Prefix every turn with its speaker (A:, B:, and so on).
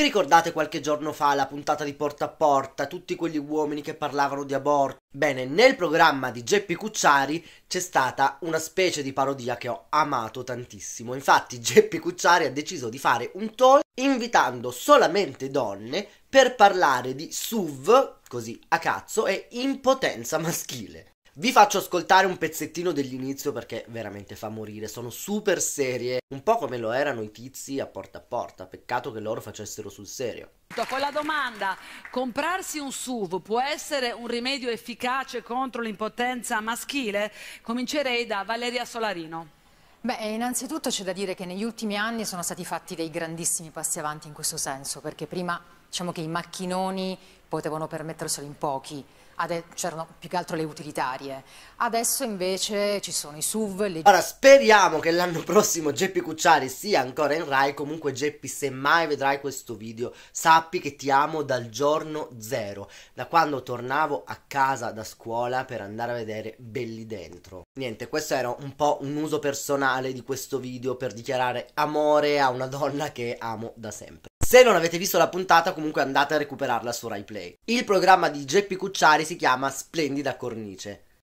A: Vi ricordate qualche giorno fa la puntata di Porta a Porta, tutti quegli uomini che parlavano di aborto? Bene, nel programma di Geppi Cucciari c'è stata una specie di parodia che ho amato tantissimo. Infatti Geppi Cucciari ha deciso di fare un talk invitando solamente donne per parlare di SUV, così a cazzo, e impotenza maschile. Vi faccio ascoltare un pezzettino dell'inizio perché veramente fa morire, sono super serie, un po' come lo erano i tizi a porta a porta, peccato che loro facessero sul serio.
B: Con la domanda, comprarsi un SUV può essere un rimedio efficace contro l'impotenza maschile? Comincerei da Valeria Solarino.
C: Beh, innanzitutto c'è da dire che negli ultimi anni sono stati fatti dei grandissimi passi avanti in questo senso, perché prima Diciamo che i macchinoni potevano permetterselo in pochi, c'erano più che altro le utilitarie. Adesso invece ci sono i SUV. Le... Ora speriamo
A: che l'anno prossimo Geppi Cucciari sia ancora in Rai. Comunque, Geppi, se mai vedrai questo video, sappi che ti amo dal giorno zero, da quando tornavo a casa da scuola per andare a vedere Belli Dentro. Niente, questo era un po' un uso personale di questo video per dichiarare amore a una donna che amo da sempre. Se non avete visto la puntata, comunque andate a recuperarla su RaiPlay. Il programma di Geppi Cucciari si chiama Splendida Cornice.